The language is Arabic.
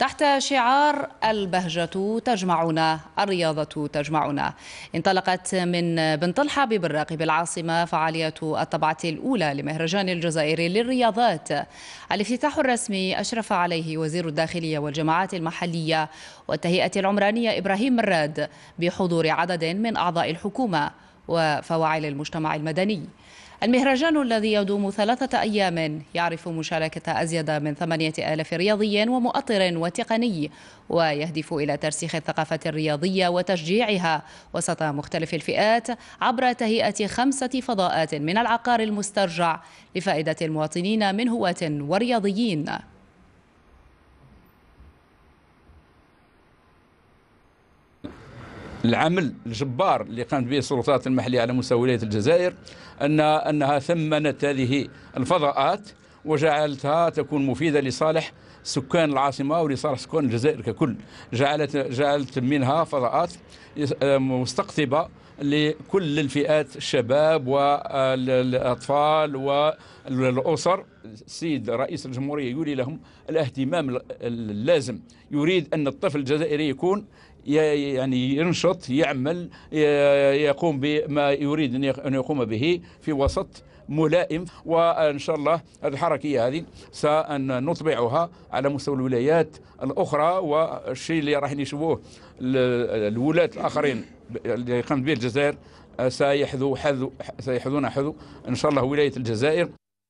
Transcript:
تحت شعار البهجة تجمعنا الرياضة تجمعنا انطلقت من بن طلحة ببراق بالعاصمة فعالية الطبعة الأولى لمهرجان الجزائري للرياضات الافتتاح الرسمي أشرف عليه وزير الداخلية والجماعات المحلية والتهيئة العمرانية إبراهيم مراد بحضور عدد من أعضاء الحكومة وفواعل المجتمع المدني المهرجان الذي يدوم ثلاثة أيام يعرف مشاركة أزيد من ثمانية آلاف رياضي ومؤطر وتقني ويهدف إلى ترسيخ الثقافة الرياضية وتشجيعها وسط مختلف الفئات عبر تهيئة خمسة فضاءات من العقار المسترجع لفائدة المواطنين من هواة ورياضيين العمل الجبار اللي قامت به السلطات المحلية على مستوى ولاية الجزائر أن أنها ثمنت هذه الفضاءات وجعلتها تكون مفيدة لصالح سكان العاصمة ولصالح سكان الجزائر ككل جعلت, جعلت منها فضاءات آه، مستقطبة لكل الفئات الشباب والأطفال والأسر السيد رئيس الجمهورية يولي لهم الاهتمام اللازم يريد أن الطفل الجزائري يكون يعني ينشط يعمل يقوم بما يريد أن يقوم به في وسط ملائم وان شاء الله الحركيه هذه سنطبعها على مستوى الولايات الاخرى والشيء اللي راح نشوفوه الولاة الاخرين اللي قامت به الجزائر سيحذو حذو سيحذون حذو ان شاء الله ولايه الجزائر